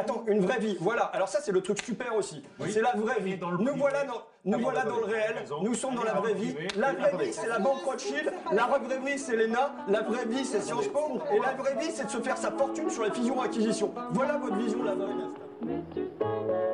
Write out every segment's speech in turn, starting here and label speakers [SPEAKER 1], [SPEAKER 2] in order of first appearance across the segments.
[SPEAKER 1] attends, une vraie vie. Voilà. Alors ça, c'est le truc super aussi. C'est la vraie vie. nous voilà dans, nous ah, voilà dans le réel. Nous sommes dans la vraie vie. La vraie vie, c'est la banque Rothschild. La vraie vie, c'est l'ENA. La vraie vie, c'est Sciences Po. Et la vraie vie, c'est de se faire sa fortune sur la fusion acquisition, Voilà votre vision de la vraie vie.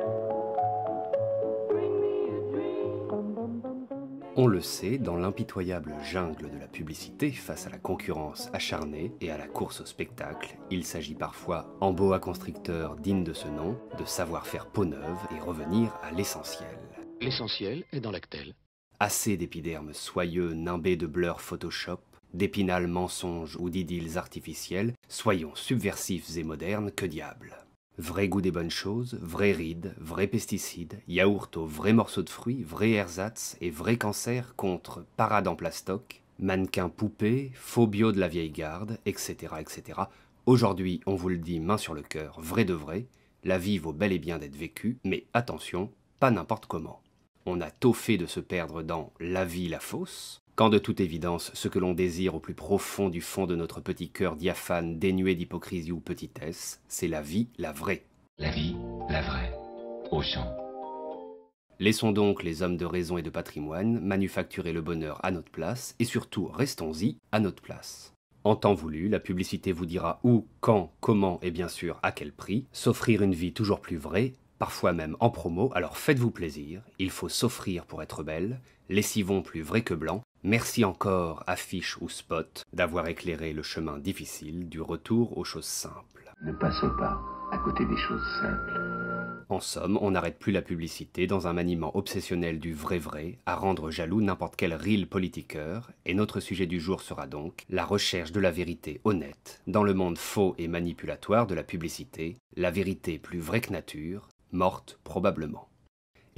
[SPEAKER 1] On le sait, dans l'impitoyable jungle de la publicité, face à la concurrence acharnée et à la course au spectacle, il s'agit parfois, en à constricteur digne de ce nom, de savoir faire peau neuve et revenir à l'essentiel. L'essentiel est dans l'actel. Assez d'épidermes soyeux nimbés de bleurs Photoshop, d'épinales mensonges ou d'idylles artificielles, soyons subversifs et modernes, que diable. Vrai goût des bonnes choses, vrai rides, vrai pesticides, yaourt au vrais morceaux de fruits, vrai ersatz et vrai cancer contre parade en plastoc, mannequin poupée, faux bio de la vieille garde, etc. etc. Aujourd'hui, on vous le dit main sur le cœur, vrai de vrai, la vie vaut bel et bien d'être vécue, mais attention, pas n'importe comment. On a tôt fait de se perdre dans la vie la fausse, quand de toute évidence ce que l'on désire au plus profond du fond de notre petit cœur diaphane, dénué d'hypocrisie ou petitesse, c'est la vie, la vraie. La vie, la vraie. Au champ. Laissons donc les hommes de raison et de patrimoine manufacturer le bonheur à notre place, et surtout restons-y à notre place. En temps voulu, la publicité vous dira où, quand, comment et bien sûr à quel prix s'offrir une vie toujours plus vraie, parfois même en promo, alors faites-vous plaisir, il faut s'offrir pour être belle, les lessivons plus vrais que blancs, Merci encore, affiche ou spot, d'avoir éclairé le chemin difficile du retour aux choses simples. Ne passons pas à côté des choses simples. En somme, on n'arrête plus la publicité dans un maniement obsessionnel du vrai vrai à rendre jaloux n'importe quel real politiqueur, et notre sujet du jour sera donc la recherche de la vérité honnête dans le monde faux et manipulatoire de la publicité, la vérité plus vraie que nature, morte probablement.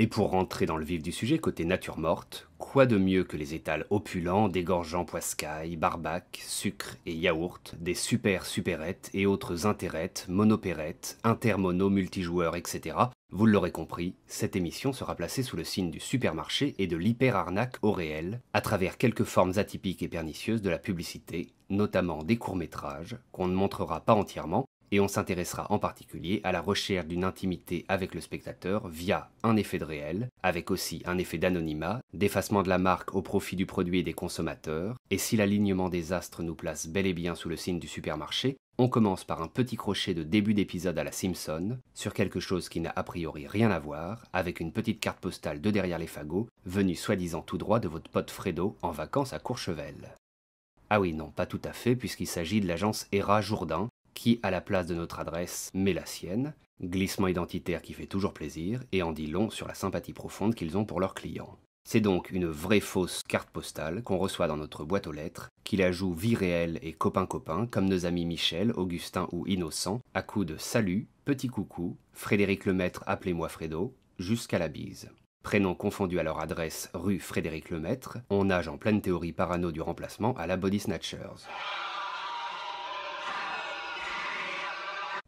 [SPEAKER 1] Et pour rentrer dans le vif du sujet, côté nature morte, quoi de mieux que les étals opulents dégorgeant poiscailles, barbac, sucre et yaourt, des super supérettes et autres intérêts, monopérettes, intermono, multijoueurs, etc. Vous l'aurez compris, cette émission sera placée sous le signe du supermarché et de l'hyper-arnaque au réel, à travers quelques formes atypiques et pernicieuses de la publicité, notamment des courts-métrages, qu'on ne montrera pas entièrement, et on s'intéressera en particulier à la recherche d'une intimité avec le spectateur via un effet de réel, avec aussi un effet d'anonymat, d'effacement de la marque au profit du produit et des consommateurs, et si l'alignement des astres nous place bel et bien sous le signe du supermarché, on commence par un petit crochet de début d'épisode à la Simpson, sur quelque chose qui n'a a priori rien à voir, avec une petite carte postale de derrière les fagots, venue soi-disant tout droit de votre pote Fredo en vacances à Courchevel. Ah oui, non, pas tout à fait, puisqu'il s'agit de l'agence Hera Jourdain, qui, à la place de notre adresse, met la sienne, glissement identitaire qui fait toujours plaisir et en dit long sur la sympathie profonde qu'ils ont pour leurs clients. C'est donc une vraie fausse carte postale qu'on reçoit dans notre boîte aux lettres, qui la joue vie réelle et copain-copain, comme nos amis Michel, Augustin ou Innocent, à coups de salut, petit coucou, Frédéric Lemaître, appelez-moi Fredo, jusqu'à la bise. Prénom confondu à leur adresse rue Frédéric Lemaître, on nage en pleine théorie parano du remplacement à la Body Snatchers.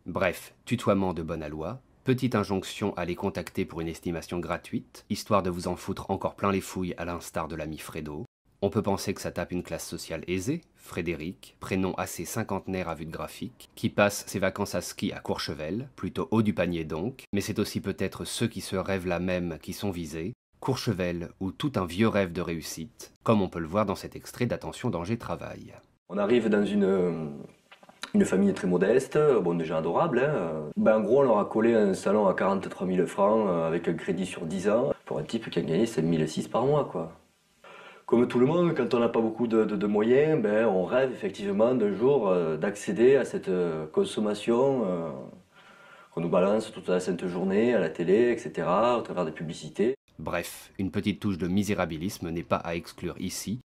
[SPEAKER 1] Bref, tutoiement de bonne aloi, petite injonction à les contacter pour une estimation gratuite, histoire de vous en foutre encore plein les fouilles à l'instar de l'ami Fredo. On peut penser que ça tape une classe sociale aisée, Frédéric, prénom assez cinquantenaire à vue de graphique, qui passe ses vacances à ski à Courchevel, plutôt haut du panier donc, mais c'est aussi peut-être ceux qui se rêvent là même qui sont visés, Courchevel ou tout un vieux rêve de réussite, comme on peut le voir dans cet extrait d'Attention Danger Travail. On arrive dans une euh, une famille très modeste, euh, bon déjà adorable. Hein, euh. Ben, en gros, on leur a collé un salon à 43 000 francs euh, avec un crédit sur 10 ans pour un type qui a gagné 6 par mois. quoi. Comme tout le monde, quand on n'a pas beaucoup de, moyens, ben, on rêve effectivement d'un jour d'accéder à cette consommation qu'on nous balance toute la sainte journée à la télé, etc., au travers des publicités. Bref, une petite touche de misérabilisme n'est pas à exclure ici,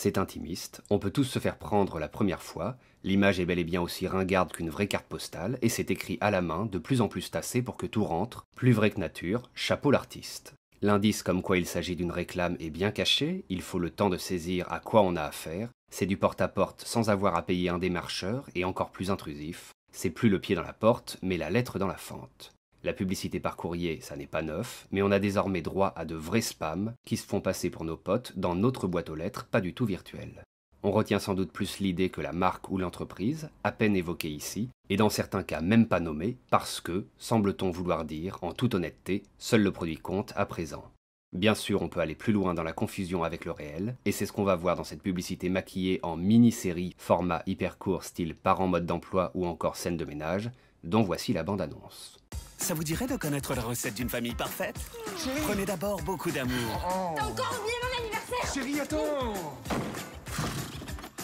[SPEAKER 1] c'est intimiste, on peut tous se faire prendre la première fois, l'image est bel et bien aussi ringarde qu'une vraie carte postale, et c'est écrit à la main, de plus en plus tassé pour que tout rentre, plus vrai que nature, chapeau l'artiste. L'indice comme quoi il s'agit d'une réclame est bien caché, il faut le temps de saisir à quoi on a affaire, c'est du porte-à-porte -porte sans avoir à payer un démarcheur, et encore plus intrusif, c'est plus le pied dans la porte, mais la lettre dans la fente. La publicité par courrier, ça n'est pas neuf, mais on a désormais droit à de vrais spams qui se font passer pour nos potes dans notre boîte aux lettres pas du tout virtuelle. On retient sans doute plus l'idée que la marque ou l'entreprise, à peine évoquée ici, et dans certains cas même pas nommée, parce que, semble-t-on vouloir dire, en toute honnêteté, seul le produit compte à présent. Bien sûr, on peut aller plus loin dans la confusion avec le réel, et c'est ce qu'on va voir dans cette publicité maquillée en mini-série, format hyper court style parents mode d'emploi ou encore scène de ménage, dont voici la bande-annonce. Ça vous dirait de connaître la recette d'une famille parfaite Prenez d'abord beaucoup d'amour. Oh. T'as encore oublié mon anniversaire Chérie, attends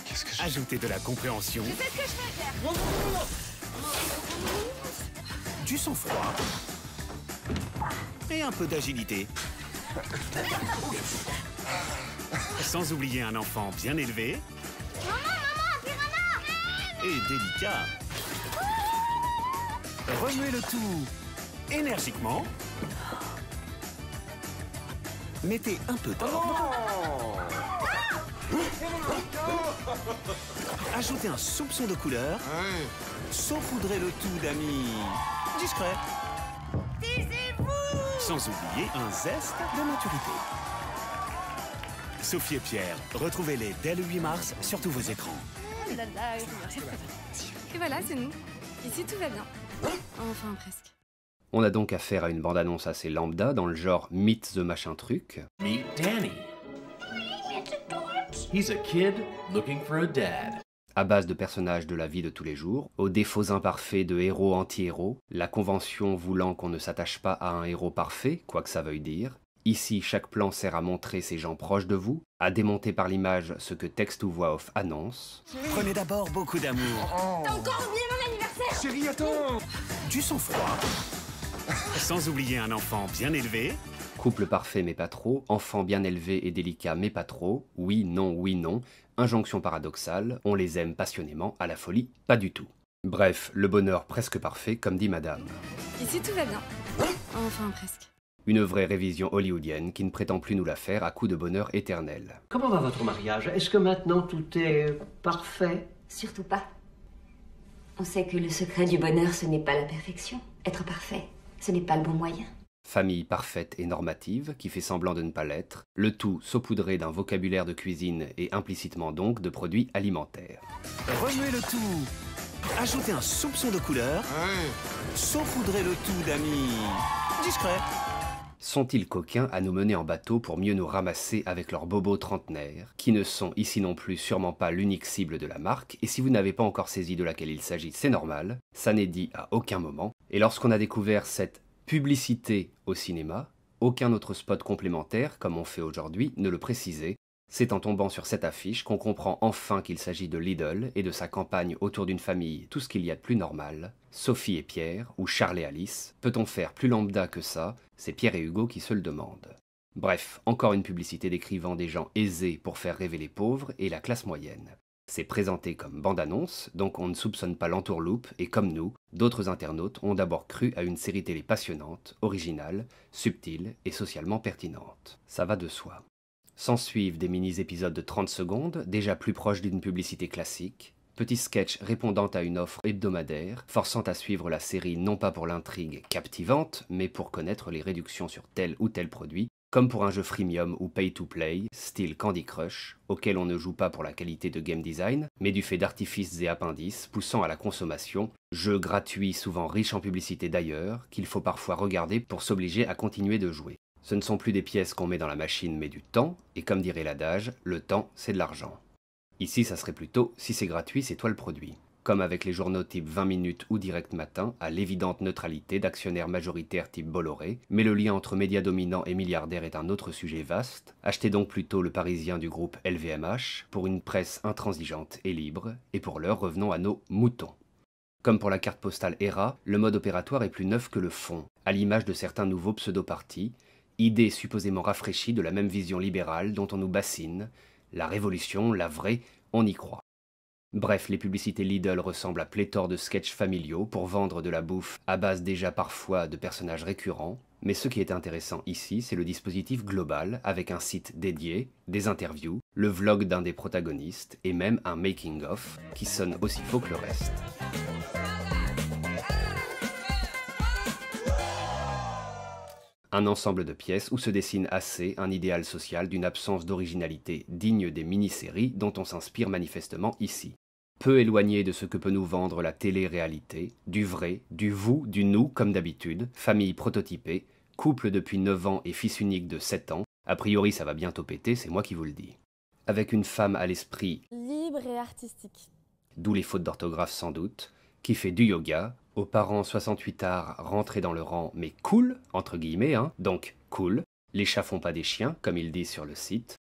[SPEAKER 1] Qu'est-ce que je... Ajoutez de la compréhension. Je sais ce que je fais, faire. du sang-froid. Et un peu d'agilité. Sans oublier un enfant bien élevé. Maman, maman, un Et délicat. Remuez le tout énergiquement. Mettez un peu d'or. Oh. Ajoutez un soupçon de couleur. Saufoudrez le tout d'amis. Discret. Taisez-vous Sans oublier un zeste de maturité. Sophie et Pierre, retrouvez-les dès le 8 mars sur tous vos écrans. Oh et voilà, c'est nous. Ici, tout va bien. Enfin presque. On a donc affaire à une bande-annonce assez lambda dans le genre Meet the machin truc. Meet Danny. He's a kid looking for a dad. À base de personnages de la vie de tous les jours, aux défauts imparfaits de héros anti-héros, la convention voulant qu'on ne s'attache pas à un héros parfait, quoi que ça veuille dire, Ici, chaque plan sert à montrer ses gens proches de vous, à démonter par l'image ce que texte ou voix off annonce. Prenez d'abord beaucoup d'amour. T'as encore oublié mon anniversaire Chérie, attends Du sang-froid. Sans oublier un enfant bien élevé. Couple parfait mais pas trop, enfant bien élevé et délicat mais pas trop, oui, non, oui, non, injonction paradoxale, on les aime passionnément, à la folie, pas du tout. Bref, le bonheur presque parfait, comme dit madame. Ici tout va bien. Enfin presque. Une vraie révision hollywoodienne qui ne prétend plus nous la faire à coup de bonheur éternel. Comment va votre mariage Est-ce que maintenant tout est parfait Surtout pas. On sait que le secret du bonheur, ce n'est pas la perfection. Être parfait, ce n'est pas le bon moyen. Famille parfaite et normative, qui fait semblant de ne pas l'être, le tout saupoudré d'un vocabulaire de cuisine et implicitement donc de produits alimentaires. Remuez le tout Ajoutez un soupçon de couleur, le tout d'amis discret sont-ils coquins à nous mener en bateau pour mieux nous ramasser avec leurs bobos trentenaires, qui ne sont ici non plus sûrement pas l'unique cible de la marque, et si vous n'avez pas encore saisi de laquelle il s'agit, c'est normal, ça n'est dit à aucun moment, et lorsqu'on a découvert cette publicité au cinéma, aucun autre spot complémentaire, comme on fait aujourd'hui, ne le précisait, c'est en tombant sur cette affiche qu'on comprend enfin qu'il s'agit de Lidl et de sa campagne autour d'une famille Tout ce qu'il y a de plus normal, Sophie et Pierre, ou Charles et Alice. Peut-on faire plus lambda que ça C'est Pierre et Hugo qui se le demandent. Bref, encore une publicité décrivant des gens aisés pour faire rêver les pauvres et la classe moyenne. C'est présenté comme bande-annonce, donc on ne soupçonne pas l'entourloupe, et comme nous, d'autres internautes ont d'abord cru à une série télé passionnante, originale, subtile et socialement pertinente. Ça va de soi. S'ensuivent des mini-épisodes de 30 secondes, déjà plus proches d'une publicité classique, petits sketchs répondant à une offre hebdomadaire, forçant à suivre la série non pas pour l'intrigue captivante, mais pour connaître les réductions sur tel ou tel produit, comme pour un jeu freemium ou pay-to-play, style Candy Crush, auquel on ne joue pas pour la qualité de game design, mais du fait d'artifices et appendices poussant à la consommation, jeu gratuit souvent riche en publicité d'ailleurs, qu'il faut parfois regarder pour s'obliger à continuer de jouer. Ce ne sont plus des pièces qu'on met dans la machine, mais du temps, et comme dirait l'adage, le temps, c'est de l'argent. Ici, ça serait plutôt, si c'est gratuit, c'est toi le produit. Comme avec les journaux type 20 minutes ou direct matin, à l'évidente neutralité d'actionnaires majoritaires type Bolloré, mais le lien entre médias dominants et milliardaires est un autre sujet vaste, achetez donc plutôt le parisien du groupe LVMH pour une presse intransigeante et libre, et pour l'heure revenons à nos moutons. Comme pour la carte postale ERA, le mode opératoire est plus neuf que le fond, à l'image de certains nouveaux pseudo-partis, idée supposément rafraîchie de la même vision libérale dont on nous bassine, la révolution, la vraie, on y croit. Bref, les publicités Lidl ressemblent à pléthore de sketchs familiaux pour vendre de la bouffe à base déjà parfois de personnages récurrents, mais ce qui est intéressant ici, c'est le dispositif global avec un site dédié, des interviews, le vlog d'un des protagonistes et même un making-of qui sonne aussi faux que le reste. un ensemble de pièces où se dessine assez un idéal social d'une absence d'originalité digne des mini-séries dont on s'inspire manifestement ici. Peu éloigné de ce que peut nous vendre la télé-réalité, du vrai, du vous, du nous comme d'habitude, famille prototypée, couple depuis 9 ans et fils unique de 7 ans, a priori ça va bientôt péter, c'est moi qui vous le dis. Avec une femme à l'esprit libre et artistique. D'où les fautes d'orthographe sans doute, qui fait du yoga, aux parents 68 arts rentrés dans le rang mais cool, entre guillemets, hein. donc cool, les chats pas des chiens, comme il dit sur le site.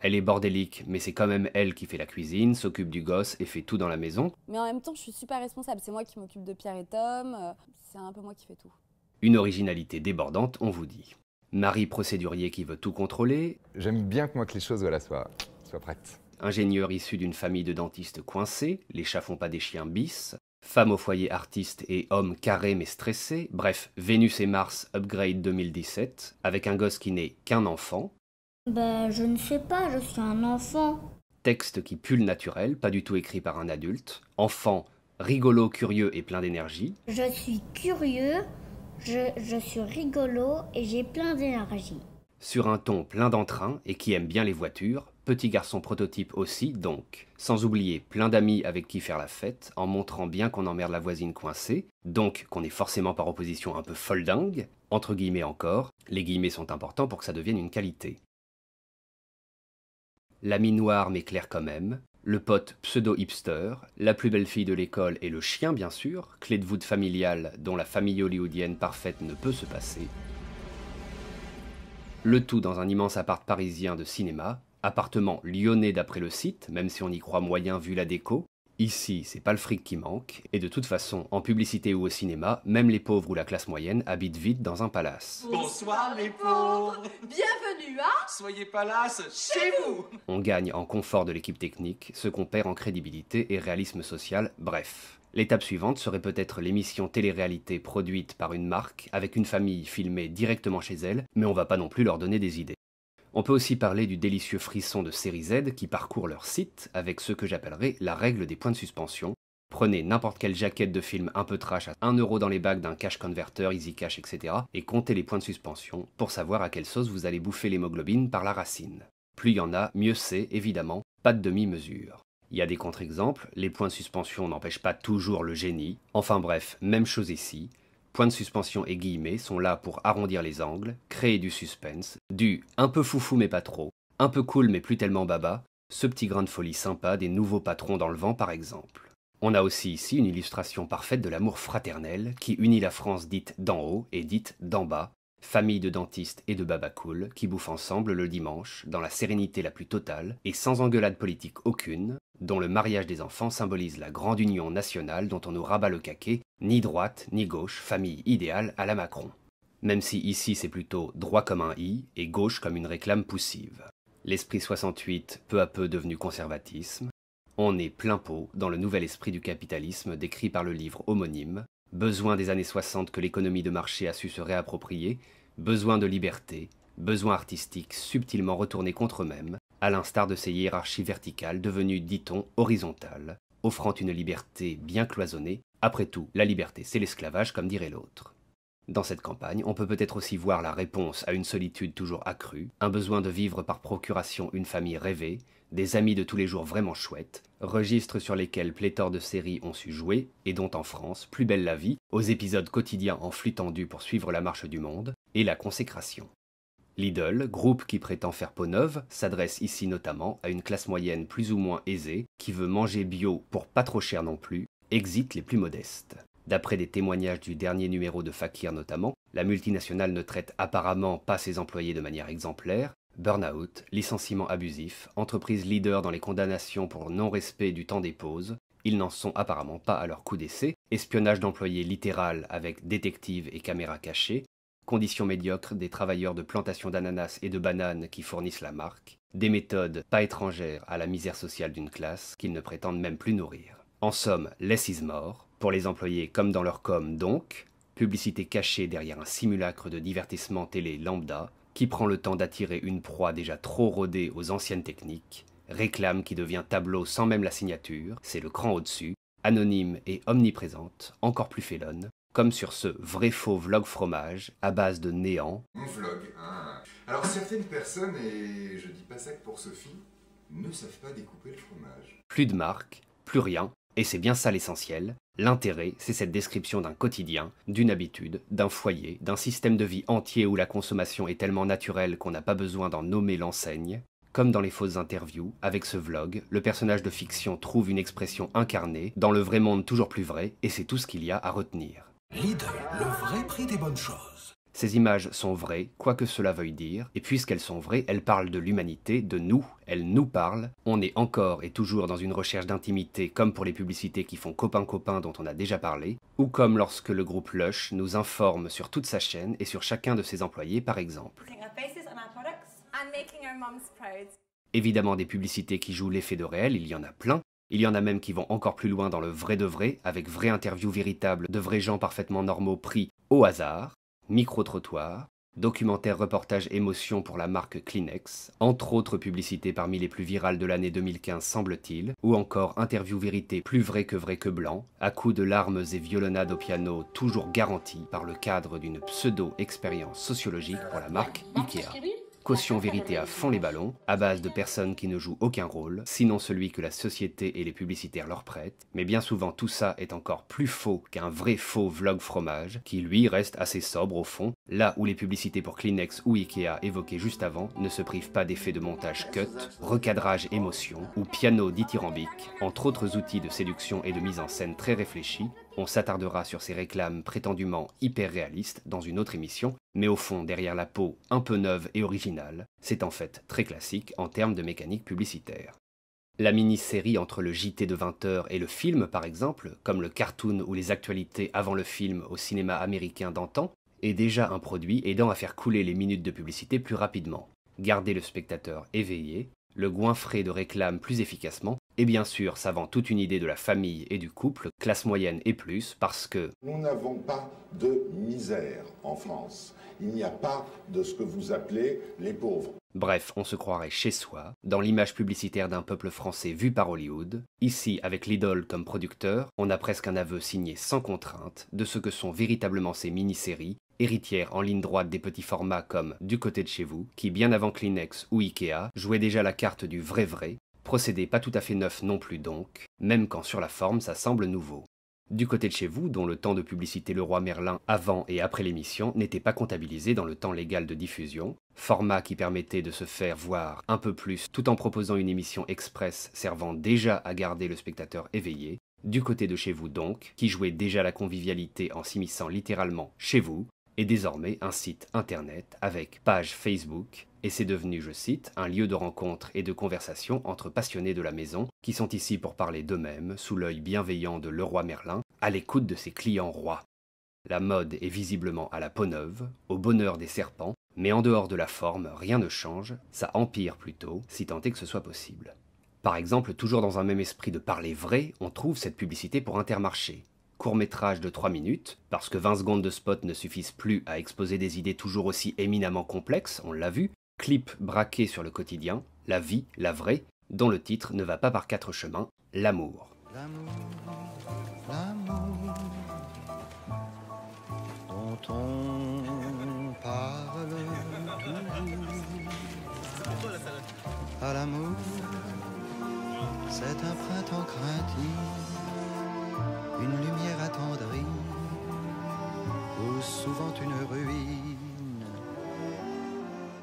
[SPEAKER 1] Elle est bordélique, mais c'est quand même elle qui fait la cuisine, s'occupe du gosse et fait tout dans la maison. Mais en même temps, je suis super responsable, c'est moi qui m'occupe de Pierre et Tom, euh, c'est un peu moi qui fais tout. Une originalité débordante, on vous dit. Marie procédurier qui veut tout contrôler. J'aime bien que moi que les choses soient, soient prêtes. Ingénieur issu d'une famille de dentistes coincés, les chats pas des chiens bis, Femme au foyer artiste et homme carré mais stressé, bref, Vénus et Mars upgrade 2017, avec un gosse qui n'est qu'un enfant. Bah, je ne sais pas, je suis un enfant. Texte qui pue naturel, pas du tout écrit par un adulte. Enfant, rigolo, curieux et plein d'énergie. Je suis curieux, je, je suis rigolo et j'ai plein d'énergie. Sur un ton plein d'entrain et qui aime bien les voitures, Petit garçon prototype aussi, donc. Sans oublier plein d'amis avec qui faire la fête, en montrant bien qu'on emmerde la voisine coincée, donc qu'on est forcément par opposition un peu folle dingue, entre guillemets encore, les guillemets sont importants pour que ça devienne une qualité. L'ami noir mais clair quand même, le pote pseudo-hipster, la plus belle fille de l'école et le chien bien sûr, clé de voûte familiale dont la famille hollywoodienne parfaite ne peut se passer. Le tout dans un immense appart parisien de cinéma, appartement lyonnais d'après le site, même si on y croit moyen vu la déco. Ici, c'est pas le fric qui manque, et de toute façon, en publicité ou au cinéma, même les pauvres ou la classe moyenne habitent vite dans un palace. Bonsoir les pauvres Bienvenue à Soyez palace chez vous On gagne en confort de l'équipe technique, ce qu'on perd en crédibilité et réalisme social, bref. L'étape suivante serait peut-être l'émission télé-réalité produite par une marque avec une famille filmée directement chez elle, mais on va pas non plus leur donner des idées. On peut aussi parler du délicieux frisson de série Z qui parcourt leur site avec ce que j'appellerai la règle des points de suspension. Prenez n'importe quelle jaquette de film un peu trash à 1€ dans les bacs d'un cash converter, easy cash, etc. et comptez les points de suspension pour savoir à quelle sauce vous allez bouffer l'hémoglobine par la racine. Plus il y en a, mieux c'est, évidemment, pas de demi-mesure. Il y a des contre-exemples, les points de suspension n'empêchent pas toujours le génie. Enfin bref, même chose ici, Point de suspension et guillemets sont là pour arrondir les angles, créer du suspense, du un peu foufou mais pas trop, un peu cool mais plus tellement baba, ce petit grain de folie sympa des nouveaux patrons dans le vent par exemple. On a aussi ici une illustration parfaite de l'amour fraternel qui unit la France dite d'en haut et dite d'en bas, famille de dentistes et de babacool, qui bouffent ensemble le dimanche, dans la sérénité la plus totale et sans engueulade politique aucune, dont le mariage des enfants symbolise la grande union nationale dont on nous rabat le caquet, ni droite ni gauche, famille idéale à la Macron. Même si ici c'est plutôt droit comme un i et gauche comme une réclame poussive. L'esprit 68, peu à peu devenu conservatisme, on est plein pot dans le nouvel esprit du capitalisme décrit par le livre homonyme, Besoin des années 60 que l'économie de marché a su se réapproprier, besoin de liberté, besoin artistique subtilement retourné contre eux-mêmes, à l'instar de ces hiérarchies verticales devenues, dit-on, horizontales, offrant une liberté bien cloisonnée. Après tout, la liberté, c'est l'esclavage, comme dirait l'autre. Dans cette campagne, on peut peut-être aussi voir la réponse à une solitude toujours accrue, un besoin de vivre par procuration une famille rêvée, des amis de tous les jours vraiment chouettes, registres sur lesquels pléthore de séries ont su jouer, et dont en France, Plus belle la vie, aux épisodes quotidiens en flux tendu pour suivre la marche du monde, et La consécration. Lidl, groupe qui prétend faire peau neuve, s'adresse ici notamment à une classe moyenne plus ou moins aisée, qui veut manger bio pour pas trop cher non plus, exit les plus modestes. D'après des témoignages du dernier numéro de Fakir notamment, la multinationale ne traite apparemment pas ses employés de manière exemplaire, Burnout, licenciement abusif, entreprise leader dans les condamnations pour non-respect du temps des pauses, ils n'en sont apparemment pas à leur coup d'essai, espionnage d'employés littéral avec détectives et caméras cachées, conditions médiocres des travailleurs de plantations d'ananas et de bananes qui fournissent la marque, des méthodes pas étrangères à la misère sociale d'une classe qu'ils ne prétendent même plus nourrir. En somme, less is more, pour les employés comme dans leur com donc, publicité cachée derrière un simulacre de divertissement télé lambda, qui prend le temps d'attirer une proie déjà trop rodée aux anciennes techniques, réclame qui devient tableau sans même la signature, c'est le cran au-dessus, anonyme et omniprésente, encore plus félone, comme sur ce vrai faux vlog fromage à base de néant. vlog, hein. Alors certaines personnes, et je dis pas ça que pour Sophie, ne savent pas découper le fromage. Plus de marque, plus rien, et c'est bien ça l'essentiel. L'intérêt, c'est cette description d'un quotidien, d'une habitude, d'un foyer, d'un système de vie entier où la consommation est tellement naturelle qu'on n'a pas besoin d'en nommer l'enseigne. Comme dans les fausses interviews, avec ce vlog, le personnage de fiction trouve une expression incarnée dans le vrai monde toujours plus vrai, et c'est tout ce qu'il y a à retenir. Lidl, le vrai prix des bonnes choses. Ces images sont vraies, quoi que cela veuille dire, et puisqu'elles sont vraies, elles parlent de l'humanité, de nous, elles nous parlent. On est encore et toujours dans une recherche d'intimité, comme pour les publicités qui font copain-copain dont on a déjà parlé, ou comme lorsque le groupe Lush nous informe sur toute sa chaîne et sur chacun de ses employés par exemple. Évidemment des publicités qui jouent l'effet de réel, il y en a plein, il y en a même qui vont encore plus loin dans le vrai de vrai, avec vraies interviews véritables de vrais gens parfaitement normaux pris au hasard micro trottoir, documentaire reportage émotion pour la marque Kleenex, entre autres publicités parmi les plus virales de l'année 2015 semble-t-il, ou encore interview vérité plus vrai que vrai que blanc, à coups de larmes et violonades au piano toujours garantie par le cadre d'une pseudo-expérience sociologique pour la marque Ikea. Caution vérité à fond les ballons, à base de personnes qui ne jouent aucun rôle, sinon celui que la société et les publicitaires leur prêtent, mais bien souvent tout ça est encore plus faux qu'un vrai faux vlog fromage, qui lui reste assez sobre au fond, là où les publicités pour Kleenex ou Ikea évoquées juste avant ne se privent pas d'effets de montage cut, recadrage émotion ou piano dithyrambique, entre autres outils de séduction et de mise en scène très réfléchis, on s'attardera sur ces réclames prétendument hyper réalistes dans une autre émission, mais au fond, derrière la peau un peu neuve et originale, c'est en fait très classique en termes de mécanique publicitaire. La mini-série entre le JT de 20h et le film, par exemple, comme le cartoon ou les actualités avant le film au cinéma américain d'antan, est déjà un produit aidant à faire couler les minutes de publicité plus rapidement, garder le spectateur éveillé, le goinfrer de réclames plus efficacement et bien sûr, ça vend toute une idée de la famille et du couple, classe moyenne et plus, parce que... Nous n'avons pas de misère en France. Il n'y a pas de ce que vous appelez les pauvres. Bref, on se croirait chez soi, dans l'image publicitaire d'un peuple français vu par Hollywood. Ici, avec l'idole comme producteur, on a presque un aveu signé sans contrainte de ce que sont véritablement ces mini-séries, héritières en ligne droite des petits formats comme Du côté de chez vous, qui bien avant Kleenex ou Ikea, jouait déjà la carte du vrai vrai, Procédé pas tout à fait neuf non plus donc, même quand sur la forme ça semble nouveau. Du côté de chez vous, dont le temps de publicité Le Roi Merlin avant et après l'émission n'était pas comptabilisé dans le temps légal de diffusion, format qui permettait de se faire voir un peu plus tout en proposant une émission express servant déjà à garder le spectateur éveillé, du côté de chez vous donc, qui jouait déjà la convivialité en s'immisçant littéralement chez vous, est désormais un site internet avec page Facebook et c'est devenu, je cite, un lieu de rencontre et de conversation entre passionnés de la maison qui sont ici pour parler d'eux-mêmes sous l'œil bienveillant de Leroy Merlin à l'écoute de ses clients rois. La mode est visiblement à la peau neuve, au bonheur des serpents, mais en dehors de la forme, rien ne change, ça empire plutôt, si tant est que ce soit possible. Par exemple, toujours dans un même esprit de parler vrai, on trouve cette publicité pour Intermarché, court métrage de 3 minutes, parce que 20 secondes de spot ne suffisent plus à exposer des idées toujours aussi éminemment complexes, on l'a vu, clip braqué sur le quotidien, la vie, la vraie, dont le titre ne va pas par quatre chemins, l'amour. À l'amour, c'est un printemps craintif une lumière attendrie, ou souvent une ruine.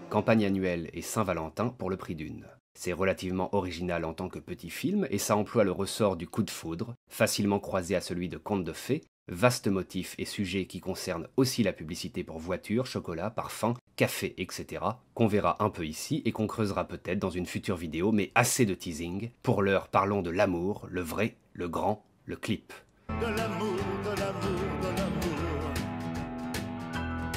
[SPEAKER 1] Campagne annuelle et Saint-Valentin pour le prix d'une. C'est relativement original en tant que petit film et ça emploie le ressort du coup de foudre, facilement croisé à celui de conte de fées, vaste motif et sujet qui concerne aussi la publicité pour voitures, chocolat, parfums, café, etc., qu'on verra un peu ici et qu'on creusera peut-être dans une future vidéo, mais assez de teasing. Pour l'heure, parlons de l'amour, le vrai, le grand, le clip de l'amour, de l'amour, de l'amour.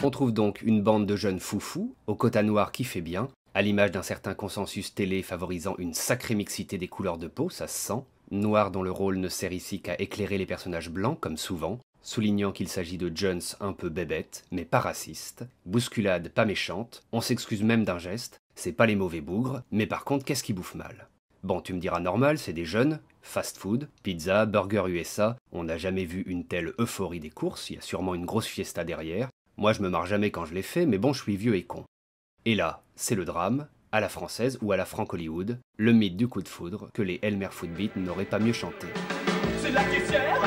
[SPEAKER 1] On trouve donc une bande de jeunes foufous, au quota noir qui fait bien, à l'image d'un certain consensus télé favorisant une sacrée mixité des couleurs de peau, ça se sent, noir dont le rôle ne sert ici qu'à éclairer les personnages blancs comme souvent, soulignant qu'il s'agit de Jones un peu bébête, mais pas raciste, bousculade pas méchante, on s'excuse même d'un geste, c'est pas les mauvais bougres, mais par contre qu'est-ce qui bouffe mal Bon, tu me diras normal, c'est des jeunes, fast food, pizza, burger USA, on n'a jamais vu une telle euphorie des courses, il y a sûrement une grosse fiesta derrière. Moi je me marre jamais quand je l'ai fait, mais bon, je suis vieux et con. Et là, c'est le drame, à la française ou à la franc-Hollywood, le mythe du coup de foudre que les Elmer Footbeat n'auraient pas mieux chanté. C'est la caissière,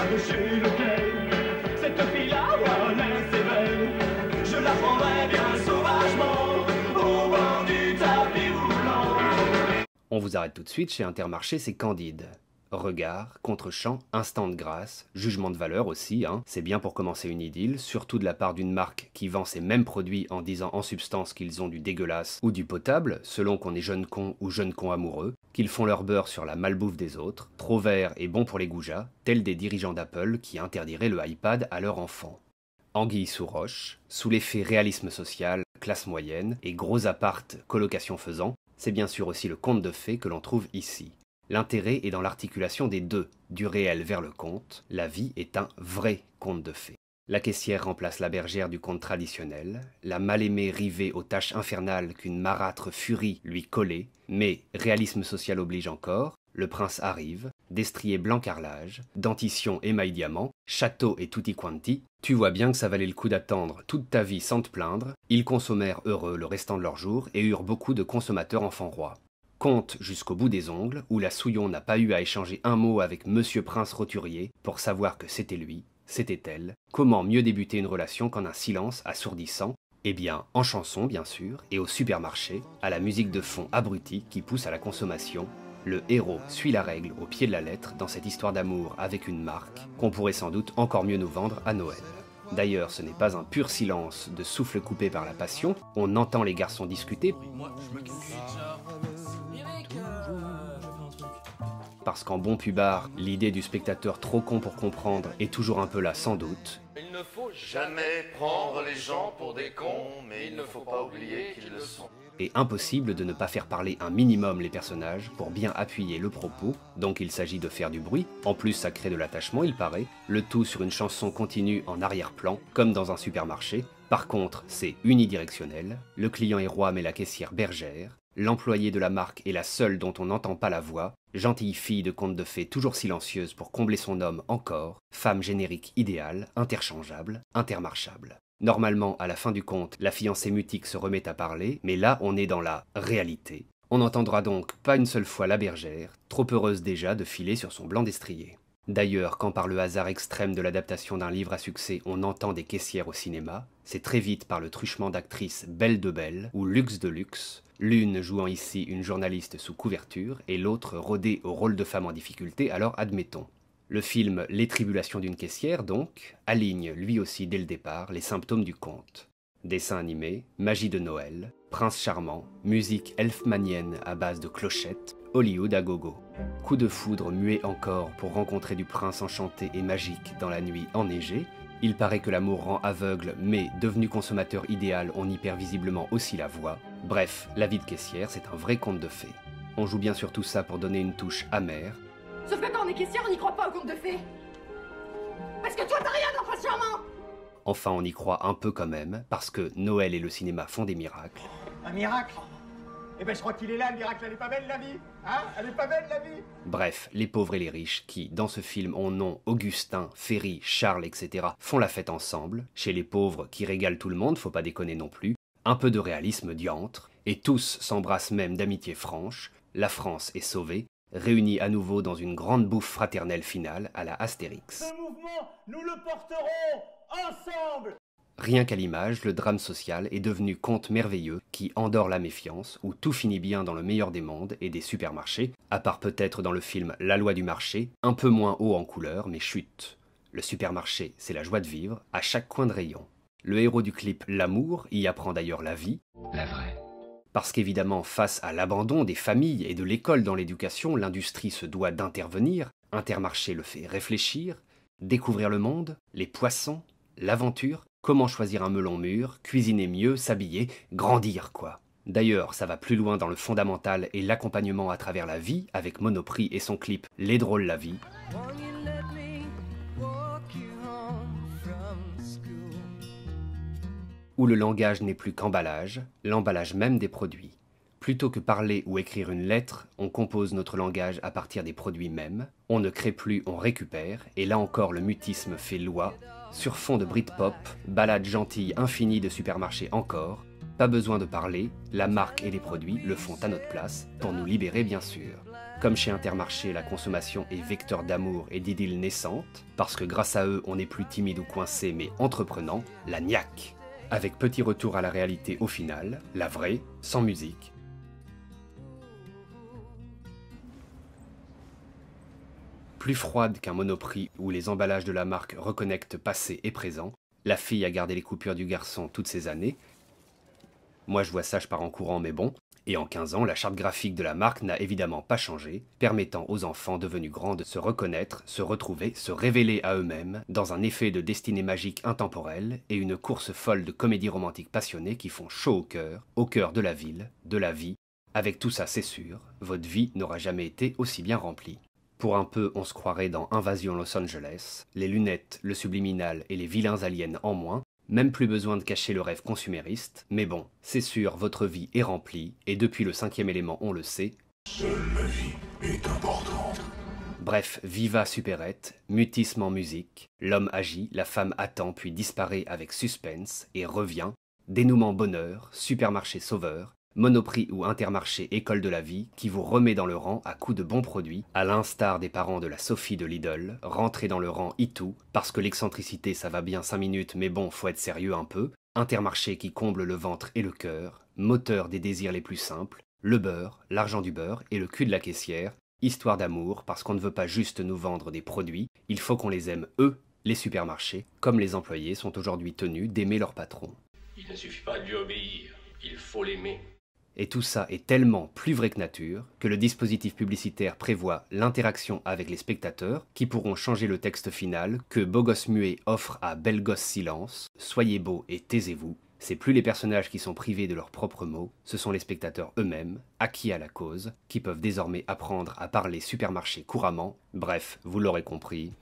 [SPEAKER 1] On vous arrête tout de suite chez Intermarché, c'est Candide. Regard, contre-champ, instant de grâce, jugement de valeur aussi, hein. c'est bien pour commencer une idylle, surtout de la part d'une marque qui vend ses mêmes produits en disant en substance qu'ils ont du dégueulasse ou du potable, selon qu'on est jeune con ou jeune con amoureux, qu'ils font leur beurre sur la malbouffe des autres, trop vert et bon pour les goujats, tels des dirigeants d'Apple qui interdiraient le iPad à leurs enfants. Anguille sous roche, sous l'effet réalisme social, classe moyenne et gros appart colocation faisant, c'est bien sûr aussi le conte de fées que l'on trouve ici. L'intérêt est dans l'articulation des deux, du réel vers le conte, la vie est un vrai conte de fées. La caissière remplace la bergère du conte traditionnel, la mal-aimée rivée aux tâches infernales qu'une marâtre furie lui collait, mais réalisme social oblige encore, le prince arrive, destrier blanc carrelage, dentition émail diamant, château et tutti quanti, tu vois bien que ça valait le coup d'attendre toute ta vie sans te plaindre, ils consommèrent heureux le restant de leur jour et eurent beaucoup de consommateurs enfants rois. Compte jusqu'au bout des ongles, où la souillon n'a pas eu à échanger un mot avec Monsieur Prince Roturier pour savoir que c'était lui, c'était elle, comment mieux débuter une relation qu'en un silence assourdissant, eh bien, en chanson bien sûr, et au supermarché, à la musique de fond abrutie qui pousse à la consommation, le héros suit la règle au pied de la lettre dans cette histoire d'amour avec une marque qu'on pourrait sans doute encore mieux nous vendre à Noël. D'ailleurs, ce n'est pas un pur silence de souffle coupé par la passion, on entend les garçons discuter parce qu'en bon pubard, l'idée du spectateur trop con pour comprendre est toujours un peu là sans doute. Il ne faut jamais prendre les gens pour des cons, mais il ne faut pas oublier qu'ils le sont. Et impossible de ne pas faire parler un minimum les personnages pour bien appuyer le propos, donc il s'agit de faire du bruit, en plus ça crée de l'attachement il paraît, le tout sur une chanson continue en arrière-plan, comme dans un supermarché, par contre, c'est unidirectionnel, le client est roi mais la caissière bergère, L'employée de la marque est la seule dont on n'entend pas la voix, gentille fille de conte de fées toujours silencieuse pour combler son homme encore, femme générique idéale, interchangeable, intermarchable. Normalement, à la fin du conte, la fiancée mutique se remet à parler, mais là on est dans la réalité. On n'entendra donc pas une seule fois la bergère, trop heureuse déjà de filer sur son blanc d'estrier. D'ailleurs, quand par le hasard extrême de l'adaptation d'un livre à succès, on entend des caissières au cinéma, c'est très vite par le truchement d'actrices Belle de Belle ou luxe de luxe l'une jouant ici une journaliste sous couverture et l'autre rodée au rôle de femme en difficulté, alors admettons. Le film Les Tribulations d'une caissière, donc, aligne lui aussi dès le départ les symptômes du conte. Dessin animé, magie de Noël, prince charmant, musique elfmanienne à base de clochettes, Hollywood à gogo. Coup de foudre muet encore pour rencontrer du prince enchanté et magique dans la nuit enneigée, il paraît que l'amour rend aveugle, mais devenu consommateur idéal, on y perd visiblement aussi la voix, Bref, la vie de caissière, c'est un vrai conte de fées. On joue bien sûr tout ça pour donner une touche amère. Sauf que quand on est caissière, on n'y croit pas au conte de fées. Parce que toi, t'as rien d'enfant sûrement Enfin, on y croit un peu quand même, parce que Noël et le cinéma font des miracles. Un miracle eh ben je crois qu'il est là, le miracle, elle est pas belle la vie Hein Elle est pas belle la vie Bref, les pauvres et les riches, qui, dans ce film, ont nom Augustin, Ferry, Charles, etc., font la fête ensemble. Chez les pauvres, qui régalent tout le monde, faut pas déconner non plus, un peu de réalisme diantre, et tous s'embrassent même d'amitié franche, la France est sauvée, réunie à nouveau dans une grande bouffe fraternelle finale à la Astérix. mouvement, nous le porterons ensemble Rien qu'à l'image, le drame social est devenu conte merveilleux qui endort la méfiance, où tout finit bien dans le meilleur des mondes et des supermarchés, à part peut-être dans le film La loi du marché, un peu moins haut en couleur, mais chute. Le supermarché, c'est la joie de vivre, à chaque coin de rayon. Le héros du clip L'amour y apprend d'ailleurs la vie. La vraie. Parce qu'évidemment, face à l'abandon des familles et de l'école dans l'éducation, l'industrie se doit d'intervenir. Intermarché le fait réfléchir, découvrir le monde, les poissons, l'aventure, comment choisir un melon mûr, cuisiner mieux, s'habiller, grandir quoi. D'ailleurs, ça va plus loin dans le fondamental et l'accompagnement à travers la vie avec Monoprix et son clip Les drôles la vie. où le langage n'est plus qu'emballage, l'emballage même des produits. Plutôt que parler ou écrire une lettre, on compose notre langage à partir des produits mêmes, on ne crée plus, on récupère, et là encore le mutisme fait loi, sur fond de Britpop, balade gentille infinie de supermarchés encore, pas besoin de parler, la marque et les produits le font à notre place, pour nous libérer bien sûr. Comme chez Intermarché, la consommation est vecteur d'amour et d'idylle naissante, parce que grâce à eux, on n'est plus timide ou coincé, mais entreprenant, la niaque avec petit retour à la réalité au final, la vraie, sans musique. Plus froide qu'un monoprix où les emballages de la marque reconnectent passé et présent, la fille a gardé les coupures du garçon toutes ces années. Moi je vois ça, je pars en courant, mais bon. Et en 15 ans, la charte graphique de la marque n'a évidemment pas changé, permettant aux enfants devenus grands de se reconnaître, se retrouver, se révéler à eux-mêmes, dans un effet de destinée magique intemporelle et une course folle de comédies romantiques passionnées qui font chaud au cœur, au cœur de la ville, de la vie. Avec tout ça, c'est sûr, votre vie n'aura jamais été aussi bien remplie. Pour un peu, on se croirait dans Invasion Los Angeles, les lunettes, le subliminal et les vilains aliens en moins, même plus besoin de cacher le rêve consumériste, mais bon, c'est sûr, votre vie est remplie, et depuis le cinquième élément on le sait. Seule la vie est importante. Bref, viva supérette, mutisme en musique, l'homme agit, la femme attend puis disparaît avec suspense et revient, dénouement bonheur, supermarché sauveur, Monoprix ou Intermarché École de la Vie, qui vous remet dans le rang à coups de bons produits, à l'instar des parents de la Sophie de Lidl, rentrer dans le rang Itou, parce que l'excentricité ça va bien 5 minutes mais bon, faut être sérieux un peu, Intermarché qui comble le ventre et le cœur, moteur des désirs les plus simples, le beurre, l'argent du beurre et le cul de la caissière, histoire d'amour, parce qu'on ne veut pas juste nous vendre des produits, il faut qu'on les aime eux, les supermarchés, comme les employés sont aujourd'hui tenus d'aimer leur patron. Il ne suffit pas de lui obéir, il faut l'aimer. Et tout ça est tellement plus vrai que nature que le dispositif publicitaire prévoit l'interaction avec les spectateurs qui pourront changer le texte final que Bogos Muet offre à Belle Gosse Silence Soyez beau et taisez-vous. C'est plus les personnages qui sont privés de leurs propres mots, ce sont les spectateurs eux-mêmes, acquis à la cause, qui peuvent désormais apprendre à parler supermarché couramment. Bref, vous l'aurez compris.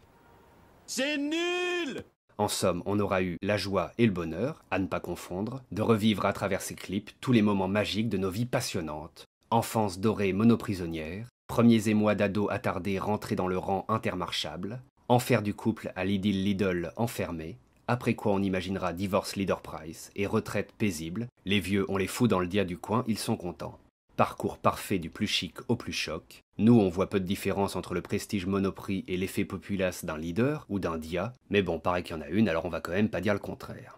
[SPEAKER 1] C'est nul en somme, on aura eu la joie et le bonheur, à ne pas confondre, de revivre à travers ces clips tous les moments magiques de nos vies passionnantes. Enfance dorée monoprisonnière, premiers émois d'ados attardés rentrés dans le rang intermarchable, enfer du couple à l'idylle Lidl enfermée, après quoi on imaginera divorce leader price et retraite paisible, les vieux ont les fous dans le dia du coin, ils sont contents. Parcours parfait du plus chic au plus choc. Nous, on voit peu de différence entre le prestige monoprix et l'effet populace d'un leader ou d'un dia, mais bon, paraît qu'il y en a une, alors on va quand même pas dire le contraire.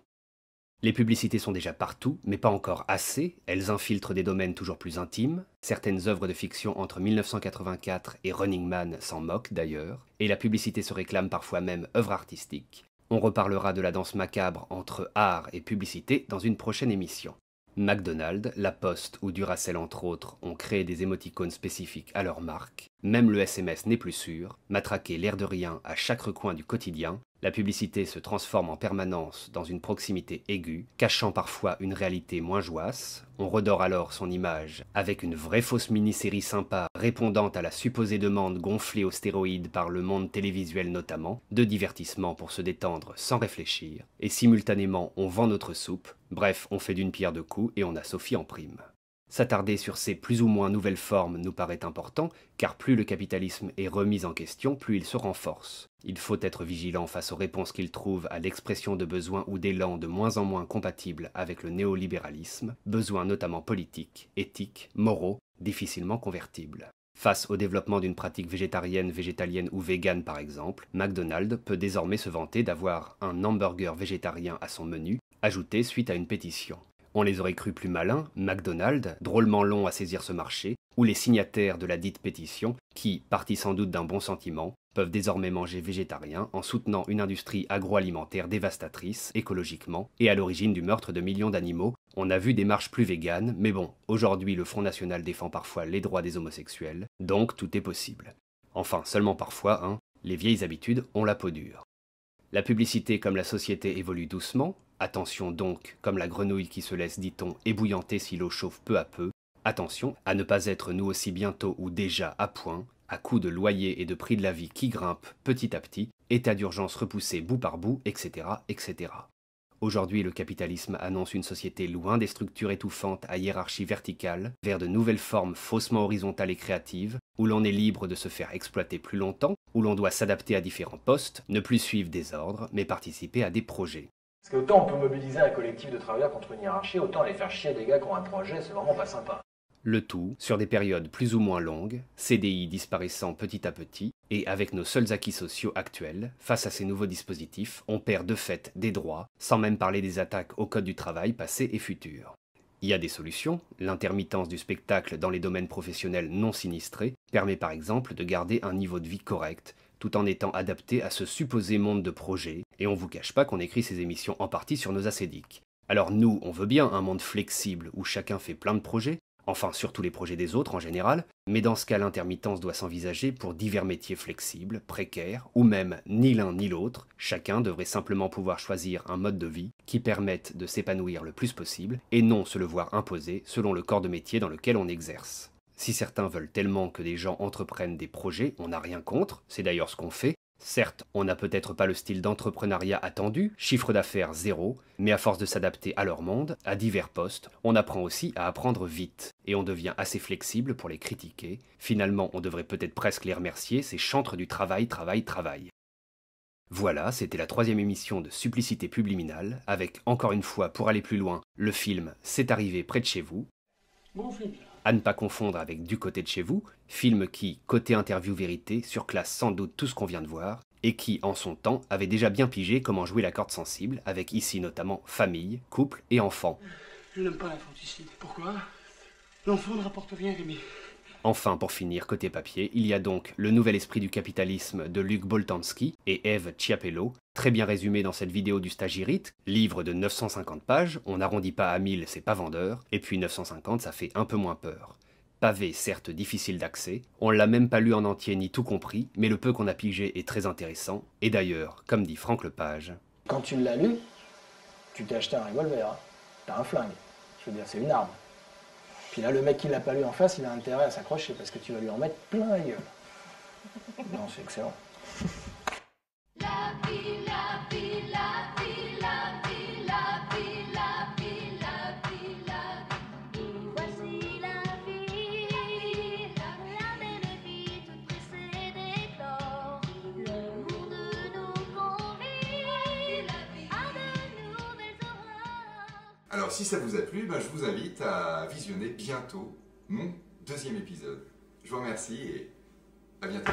[SPEAKER 1] Les publicités sont déjà partout, mais pas encore assez, elles infiltrent des domaines toujours plus intimes, certaines œuvres de fiction entre 1984 et Running Man s'en moquent d'ailleurs, et la publicité se réclame parfois même œuvre artistique. On reparlera de la danse macabre entre art et publicité dans une prochaine émission. McDonald's, La Poste ou Duracell entre autres ont créé des émoticônes spécifiques à leur marque, même le SMS n'est plus sûr, matraquer l'air de rien à chaque recoin du quotidien, la publicité se transforme en permanence dans une proximité aiguë, cachant parfois une réalité moins jouasse. On redore alors son image avec une vraie fausse mini-série sympa répondant à la supposée demande gonflée aux stéroïdes par le monde télévisuel notamment, de divertissement pour se détendre sans réfléchir, et simultanément on vend notre soupe, bref on fait d'une pierre deux coups et on a Sophie en prime. S'attarder sur ces plus ou moins nouvelles formes nous paraît important, car plus le capitalisme est remis en question, plus il se renforce. Il faut être vigilant face aux réponses qu'il trouve à l'expression de besoins ou d'élan de moins en moins compatibles avec le néolibéralisme, besoins notamment politiques, éthiques, moraux, difficilement convertibles. Face au développement d'une pratique végétarienne, végétalienne ou végane par exemple, McDonald's peut désormais se vanter d'avoir un hamburger végétarien à son menu, ajouté suite à une pétition. On les aurait crus plus malins, McDonald's, drôlement long à saisir ce marché, ou les signataires de la dite pétition, qui, partis sans doute d'un bon sentiment, peuvent désormais manger végétarien en soutenant une industrie agroalimentaire dévastatrice écologiquement et à l'origine du meurtre de millions d'animaux. On a vu des marches plus véganes, mais bon, aujourd'hui le Front National défend parfois les droits des homosexuels, donc tout est possible. Enfin, seulement parfois, hein, les vieilles habitudes ont la peau dure. La publicité comme la société évolue doucement, Attention donc, comme la grenouille qui se laisse, dit-on, ébouillanter si l'eau chauffe peu à peu, attention à ne pas être nous aussi bientôt ou déjà à point, à coups de loyer et de prix de la vie qui grimpent petit à petit, état d'urgence repoussé bout par bout, etc. etc. Aujourd'hui, le capitalisme annonce une société loin des structures étouffantes à hiérarchie verticale, vers de nouvelles formes faussement horizontales et créatives, où l'on est libre de se faire exploiter plus longtemps, où l'on doit s'adapter à différents postes, ne plus suivre des ordres, mais participer à des projets. Parce que autant on peut mobiliser un collectif de travailleurs contre une hiérarchie, autant les faire chier des gars qui ont un projet, c'est vraiment pas sympa. Le tout sur des périodes plus ou moins longues, CDI disparaissant petit à petit, et avec nos seuls acquis sociaux actuels, face à ces nouveaux dispositifs, on perd de fait des droits, sans même parler des attaques au Code du travail passé et futur. Il y a des solutions, l'intermittence du spectacle dans les domaines professionnels non sinistrés permet par exemple de garder un niveau de vie correct tout en étant adapté à ce supposé monde de projets, et on vous cache pas qu'on écrit ces émissions en partie sur nos acédiques. Alors nous, on veut bien un monde flexible où chacun fait plein de projets, enfin surtout les projets des autres en général, mais dans ce cas l'intermittence doit s'envisager pour divers métiers flexibles, précaires, ou même ni l'un ni l'autre, chacun devrait simplement pouvoir choisir un mode de vie qui permette de s'épanouir le plus possible, et non se le voir imposer selon le corps de métier dans lequel on exerce. Si certains veulent tellement que des gens entreprennent des projets, on n'a rien contre, c'est d'ailleurs ce qu'on fait. Certes, on n'a peut-être pas le style d'entrepreneuriat attendu, chiffre d'affaires zéro, mais à force de s'adapter à leur monde, à divers postes, on apprend aussi à apprendre vite, et on devient assez flexible pour les critiquer. Finalement, on devrait peut-être presque les remercier, ces chantres du travail, travail, travail. Voilà, c'était la troisième émission de Supplicité Publiminale, avec encore une fois, pour aller plus loin, le film C'est arrivé près de chez vous. Bon à ne pas confondre avec Du côté de chez vous, film qui, côté interview vérité, surclasse sans doute tout ce qu'on vient de voir, et qui, en son temps, avait déjà bien pigé comment jouer la corde sensible, avec ici notamment famille, couple et enfant. Je n'aime pas l'infanticide. Pourquoi L'enfant ne rapporte rien, Rémi. Enfin, pour finir, côté papier, il y a donc Le nouvel esprit du capitalisme de Luc Boltanski et Eve Chiapello, très bien résumé dans cette vidéo du Stagirite, livre de 950 pages, on n'arrondit pas à 1000, c'est pas vendeur, et puis 950, ça fait un peu moins peur. Pavé, certes difficile d'accès, on l'a même pas lu en entier ni tout compris, mais le peu qu'on a pigé est très intéressant, et d'ailleurs, comme dit Franck Lepage... Quand tu l'as lu, tu t'es acheté un revolver, hein. t'as un flingue, je veux dire, c'est une arme. Puis là, le mec qui l'a pas lu en face, il a intérêt à s'accrocher parce que tu vas lui en mettre plein la gueule. Non, c'est excellent. si ça vous a plu, ben, je vous invite à visionner bientôt mon deuxième épisode. Je vous remercie et à bientôt.